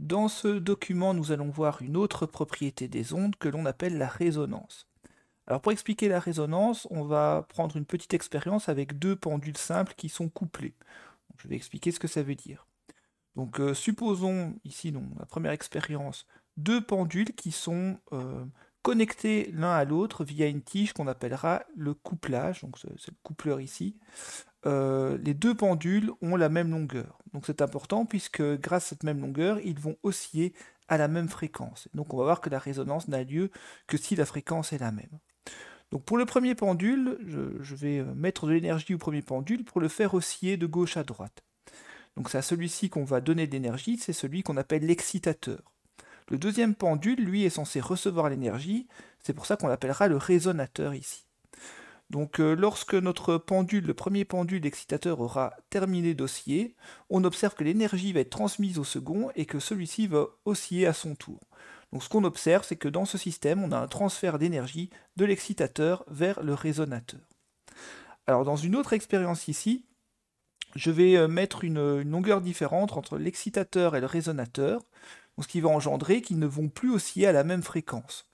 Dans ce document, nous allons voir une autre propriété des ondes que l'on appelle la résonance. Alors pour expliquer la résonance, on va prendre une petite expérience avec deux pendules simples qui sont couplées. je vais expliquer ce que ça veut dire. Donc euh, supposons, ici dans la première expérience, deux pendules qui sont euh, connectés l'un à l'autre via une tige qu'on appellera le couplage, donc c'est le coupleur ici. Euh, les deux pendules ont la même longueur. Donc c'est important puisque grâce à cette même longueur, ils vont osciller à la même fréquence. Donc on va voir que la résonance n'a lieu que si la fréquence est la même. Donc pour le premier pendule, je, vais euh, mettre de l'énergie au premier pendule pour le faire osciller de gauche à droite. Donc c'est à celui-ci qu'on va donner de l'énergie, c'est celui qu'on appelle l'excitateur. Le deuxième pendule, lui, est censé recevoir l'énergie, c'est pour ça qu'on l'appellera le résonateur ici. Donc euh, lorsque notre pendule, le premier pendule d'excitateur aura terminé d'osciller, on observe que l'énergie va être transmise au second et que celui-ci va osciller à son tour. Donc ce qu'on observe, c'est que dans ce système, on a un transfert d'énergie de l'excitateur vers le résonateur. Alors dans une autre expérience ici, je vais euh, mettre une, une longueur différente entre l'excitateur et le résonateur, ce qui va engendrer qu'ils ne vont plus osciller à la même fréquence.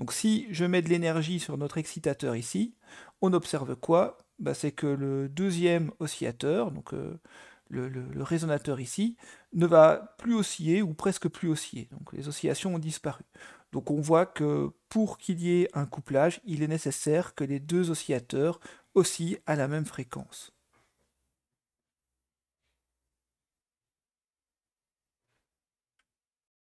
Donc si je mets de l'énergie sur notre excitateur ici, on observe quoi bah, C'est que le deuxième oscillateur, donc euh, le, le, résonateur ici, ne va plus osciller ou presque plus osciller. Donc les oscillations ont disparu. Donc on voit que pour qu'il y ait un couplage, il est nécessaire que les deux oscillateurs oscillent à la même fréquence.